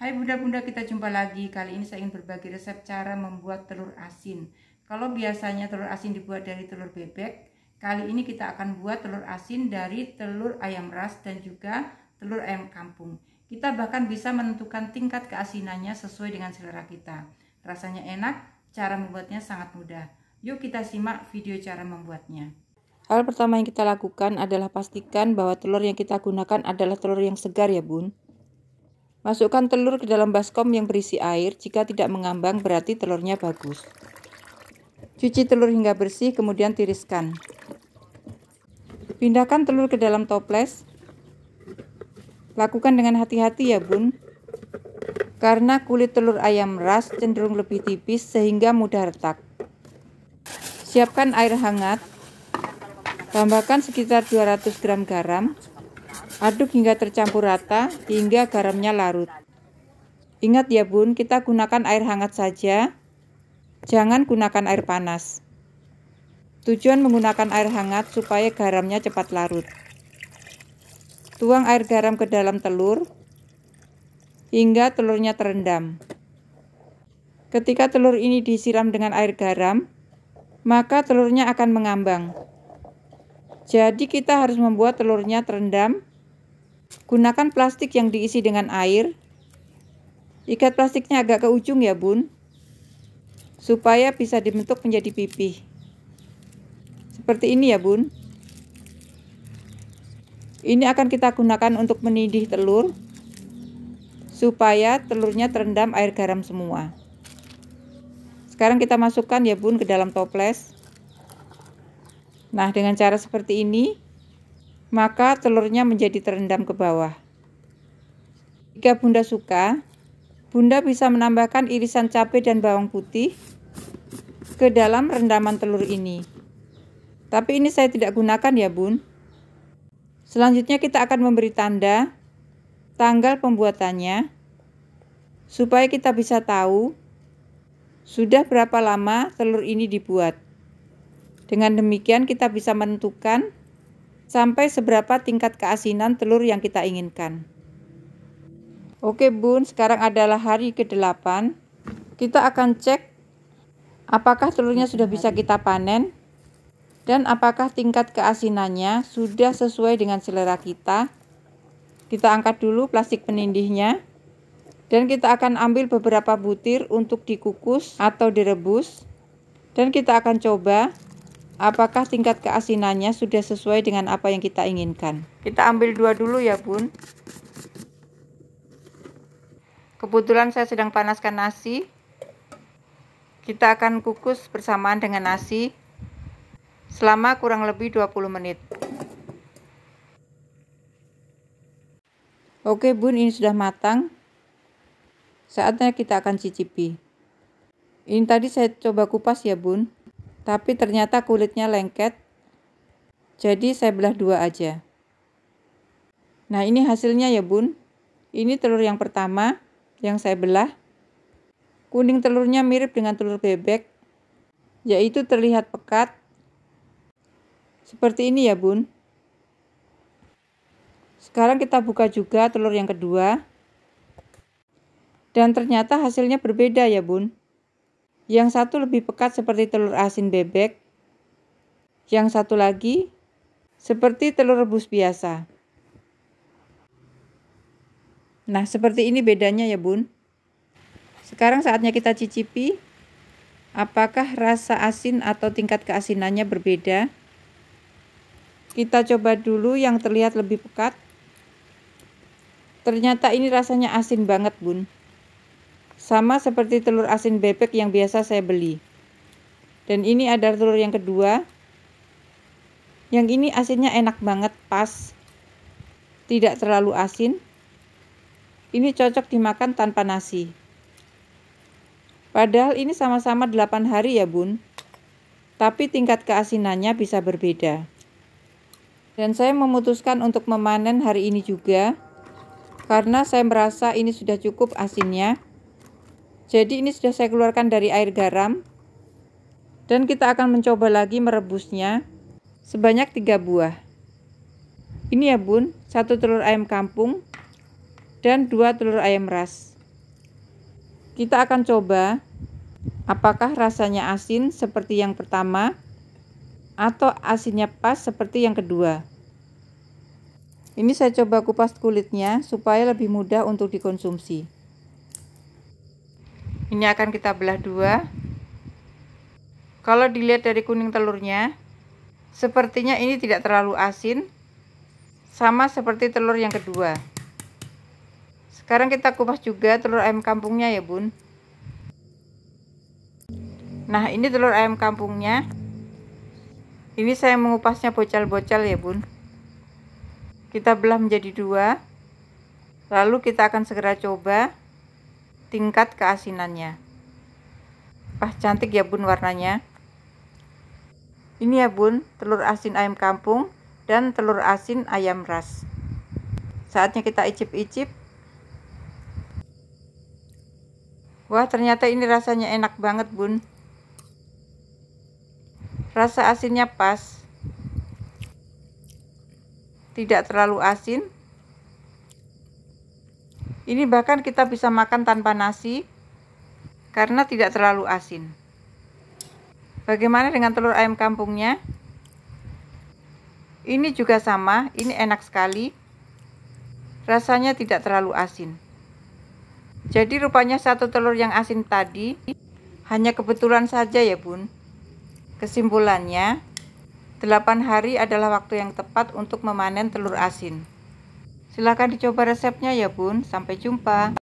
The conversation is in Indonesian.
Hai bunda-bunda, kita jumpa lagi. Kali ini saya ingin berbagi resep cara membuat telur asin. Kalau biasanya telur asin dibuat dari telur bebek, kali ini kita akan buat telur asin dari telur ayam ras dan juga telur ayam kampung. Kita bahkan bisa menentukan tingkat keasinannya sesuai dengan selera kita. Rasanya enak, cara membuatnya sangat mudah. Yuk kita simak video cara membuatnya. Hal pertama yang kita lakukan adalah pastikan bahwa telur yang kita gunakan adalah telur yang segar ya bun. Masukkan telur ke dalam baskom yang berisi air. Jika tidak mengambang berarti telurnya bagus. Cuci telur hingga bersih kemudian tiriskan. Pindahkan telur ke dalam toples. Lakukan dengan hati-hati ya bun. Karena kulit telur ayam ras cenderung lebih tipis sehingga mudah retak. Siapkan air hangat. Tambahkan sekitar 200 gram garam Aduk hingga tercampur rata, hingga garamnya larut. Ingat ya bun, kita gunakan air hangat saja, jangan gunakan air panas. Tujuan menggunakan air hangat supaya garamnya cepat larut. Tuang air garam ke dalam telur, hingga telurnya terendam. Ketika telur ini disiram dengan air garam, maka telurnya akan mengambang. Jadi kita harus membuat telurnya terendam Gunakan plastik yang diisi dengan air. Ikat plastiknya agak ke ujung ya bun, supaya bisa dibentuk menjadi pipih. Seperti ini ya bun. Ini akan kita gunakan untuk menidih telur, supaya telurnya terendam air garam semua. Sekarang kita masukkan ya bun ke dalam toples. Nah dengan cara seperti ini, maka telurnya menjadi terendam ke bawah. Jika Bunda suka, Bunda bisa menambahkan irisan cabai dan bawang putih ke dalam rendaman telur ini. Tapi ini saya tidak gunakan ya bun. Selanjutnya kita akan memberi tanda tanggal pembuatannya supaya kita bisa tahu sudah berapa lama telur ini dibuat. Dengan demikian kita bisa menentukan sampai seberapa tingkat keasinan telur yang kita inginkan. Oke bun, sekarang adalah hari ke-8. Kita akan cek apakah telurnya sudah bisa kita panen dan apakah tingkat keasinannya sudah sesuai dengan selera kita. Kita angkat dulu plastik penindihnya dan kita akan ambil beberapa butir untuk dikukus atau direbus dan kita akan coba Apakah tingkat keasinannya sudah sesuai dengan apa yang kita inginkan? Kita ambil dua dulu ya, Bun. Kebetulan saya sedang panaskan nasi. Kita akan kukus bersamaan dengan nasi selama kurang lebih 20 menit. Oke, Bun, ini sudah matang. Saatnya kita akan cicipi. Ini tadi saya coba kupas ya, Bun. Tapi ternyata kulitnya lengket, jadi saya belah dua aja. Nah ini hasilnya ya bun. Ini telur yang pertama yang saya belah. Kuning telurnya mirip dengan telur bebek, yaitu terlihat pekat. Seperti ini ya bun. Sekarang kita buka juga telur yang kedua. Dan ternyata hasilnya berbeda ya bun. Yang satu lebih pekat seperti telur asin bebek. Yang satu lagi seperti telur rebus biasa. Nah, seperti ini bedanya ya, Bun. Sekarang saatnya kita cicipi apakah rasa asin atau tingkat keasinannya berbeda. Kita coba dulu yang terlihat lebih pekat. Ternyata ini rasanya asin banget, Bun. Sama seperti telur asin bebek yang biasa saya beli. Dan ini ada telur yang kedua. Yang ini asinnya enak banget, pas. Tidak terlalu asin. Ini cocok dimakan tanpa nasi. Padahal ini sama-sama 8 hari ya bun. Tapi tingkat keasinannya bisa berbeda. Dan saya memutuskan untuk memanen hari ini juga karena saya merasa ini sudah cukup asinnya jadi ini sudah saya keluarkan dari air garam. Dan kita akan mencoba lagi merebusnya sebanyak 3 buah. Ini ya bun, satu telur ayam kampung dan dua telur ayam ras. Kita akan coba apakah rasanya asin seperti yang pertama atau asinnya pas seperti yang kedua. Ini saya coba kupas kulitnya supaya lebih mudah untuk dikonsumsi ini akan kita belah dua kalau dilihat dari kuning telurnya sepertinya ini tidak terlalu asin sama seperti telur yang kedua sekarang kita kupas juga telur ayam kampungnya ya bun nah ini telur ayam kampungnya ini saya mengupasnya bocal-bocal ya bun kita belah menjadi dua lalu kita akan segera coba tingkat keasinannya. Wah, cantik ya bun warnanya. Ini ya bun, telur asin ayam kampung dan telur asin ayam ras. Saatnya kita icip-icip. Wah, ternyata ini rasanya enak banget bun. Rasa asinnya pas. Tidak terlalu asin, ini bahkan kita bisa makan tanpa nasi karena tidak terlalu asin. Bagaimana dengan telur ayam kampungnya? Ini juga sama, ini enak sekali. Rasanya tidak terlalu asin. Jadi rupanya satu telur yang asin tadi hanya kebetulan saja ya bun. Kesimpulannya, 8 hari adalah waktu yang tepat untuk memanen telur asin. Silahkan dicoba resepnya ya bun. Sampai jumpa.